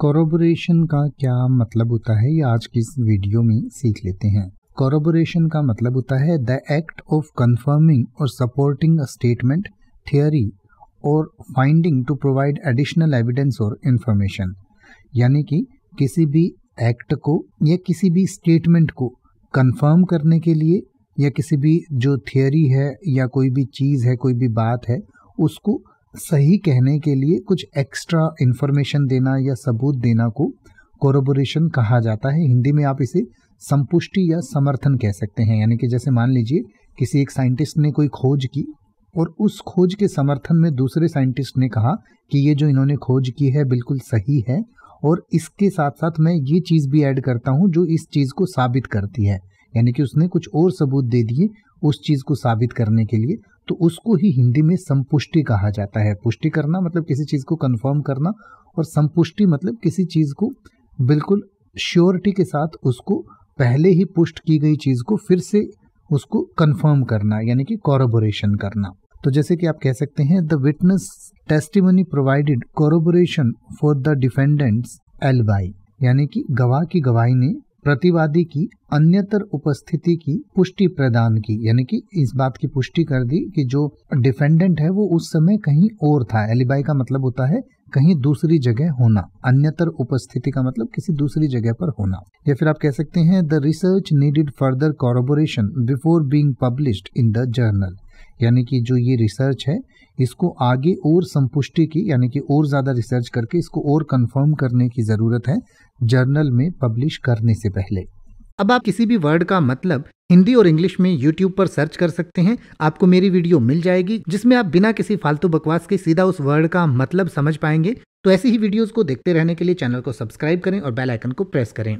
कॉरबोरेशन का क्या मतलब होता है ये आज की इस वीडियो में सीख लेते हैं कॉरबोरेशन का मतलब होता है द एक्ट ऑफ कंफर्मिंग और सपोर्टिंग अ स्टेटमेंट थियोरी और finding to provide additional evidence और इन्फॉर्मेशन यानी कि किसी भी एक्ट को या किसी भी स्टेटमेंट को कंफर्म करने के लिए या किसी भी जो थियोरी है या कोई भी चीज़ है कोई भी बात है उसको सही कहने के लिए कुछ एक्स्ट्रा इन्फॉर्मेशन देना या सबूत देना को कोरोबोरेशन कहा जाता है हिंदी में आप इसे संपुष्टि या समर्थन कह सकते हैं यानी कि जैसे मान लीजिए किसी एक साइंटिस्ट ने कोई खोज की और उस खोज के समर्थन में दूसरे साइंटिस्ट ने कहा कि ये जो इन्होंने खोज की है बिल्कुल सही है और इसके साथ साथ मैं ये चीज़ भी ऐड करता हूँ जो इस चीज़ को साबित करती है यानी कि उसने कुछ और सबूत दे दिए उस चीज़ को साबित करने के लिए तो उसको ही हिंदी में संपुष्टि कहा जाता है पुष्टि करना मतलब किसी चीज़ को कंफर्म करना और संपुष्टि मतलब किसी चीज़ को बिल्कुल श्योरिटी के साथ उसको पहले ही पुष्ट की गई चीज़ को फिर से उसको कंफर्म करना यानी कि कॉरबोरेशन करना तो जैसे कि आप कह सकते हैं the witness testimony provided corroboration for the defendant's alibi यानी कि गवाह की गवाही ने प्रतिवादी की अन्यतर उपस्थिति की पुष्टि प्रदान की यानी कि इस बात की पुष्टि कर दी कि जो डिफेंडेंट है वो उस समय कहीं और था एलिबाई का मतलब होता है कहीं दूसरी जगह होना अन्यतर उपस्थिति का मतलब किसी दूसरी जगह पर होना या फिर आप कह सकते हैं the research needed further corroboration before being publish in the journal यानी कि जो ये रिसर्च है इसको आगे और संपुष्टि की यानी कि और ज़्यादा रिसर्च करके इसको और कंफर्म करने की ज़रूरत है जर्नल में पब्लिश करने से पहले अब आप किसी भी वर्ड का मतलब हिंदी और इंग्लिश में यूट्यूब पर सर्च कर सकते हैं आपको मेरी वीडियो मिल जाएगी जिसमें आप बिना किसी फालतू बकवास के सीधा उस वर्ड का मतलब समझ पाएंगे तो ऐसी ही वीडियोस को देखते रहने के लिए चैनल को सब्सक्राइब करें और बेल आइकन को प्रेस करें